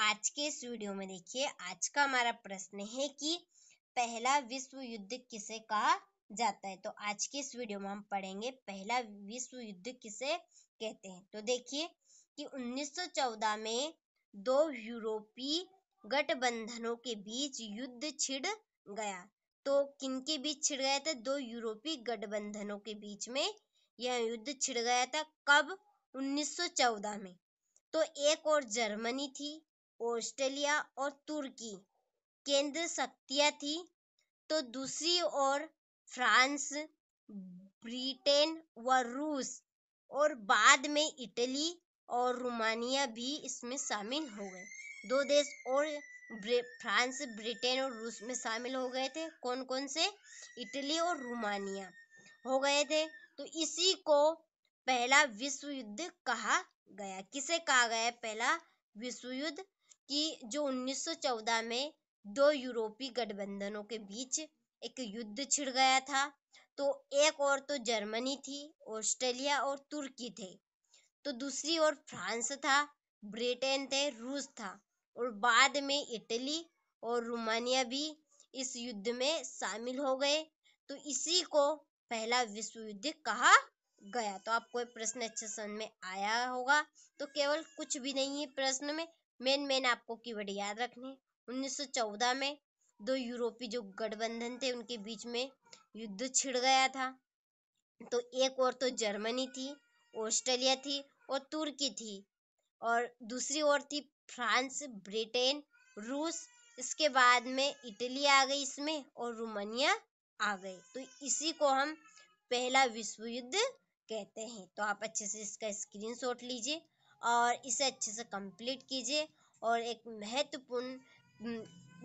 आज के इस वीडियो में देखिए आज का हमारा प्रश्न है कि पहला विश्व युद्ध किसे कहा जाता है तो आज के इस वीडियो में हम पढ़ेंगे पहला विश्व युद्ध किसे कहते हैं तो देखिए कि 1914 में दो यूरोपीय गठबंधनों के बीच युद्ध छिड़ गया तो किनके बीच छिड़ गया था दो यूरोपीय गठबंधनों के बीच में यह युद्ध छिड़ गया था कब 1914 में तो एक और जर्मनी थी ऑस्ट्रेलिया और तुर्की केंद्र शक्तियां थी तो दूसरी ओर फ्रांस ब्रिटेन व रूस और बाद में इटली और रोमानिया भी इसमें शामिल हो गए दो देश और फ्रांस ब्रिटेन और रूस में शामिल हो गए थे कौन कौन से इटली और रोमानिया हो गए थे तो इसी को पहला विश्व युद्ध कहा गया किसे कहा गया पहला विश्व युद्ध कि जो 1914 में दो यूरोपीय गठबंधनों के बीच एक युद्ध छिड़ गया था तो एक और तो जर्मनी थी ऑस्ट्रेलिया और तुर्की थे तो दूसरी ओर फ्रांस था ब्रिटेन थे रूस था और बाद में इटली और रोमानिया भी इस युद्ध में शामिल हो गए तो इसी को पहला विश्व युद्ध कहा गया तो आपको प्रश्न अच्छे समझ में आया होगा तो केवल कुछ भी नहीं है प्रश्न में मेन मेन आपको कीवर्ड याद रखने 1914 में दो यूरोपीय जो गठबंधन थे उनके बीच में युद्ध छिड़ गया था तो एक और तो जर्मनी थी ऑस्ट्रेलिया थी और तुर्की थी और दूसरी ओर थी फ्रांस ब्रिटेन रूस इसके बाद में इटली आ गई इसमें और रोमानिया आ गए तो इसी को हम पहला विश्व युद्ध कहते हैं तो आप अच्छे से इसका स्क्रीनशॉट लीजिए और इसे अच्छे से कंप्लीट कीजिए और एक महत्वपूर्ण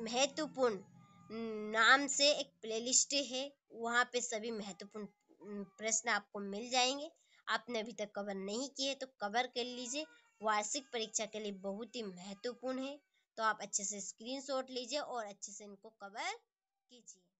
महत्वपूर्ण नाम से एक प्लेलिस्ट है वहाँ पे सभी महत्वपूर्ण प्रश्न आपको मिल जाएंगे आपने अभी तक कवर नहीं किए तो कवर कर लीजिए वार्षिक परीक्षा के लिए बहुत ही महत्वपूर्ण है तो आप अच्छे से स्क्रीनशॉट लीजिए और अच्छे से इनको कवर कीजिए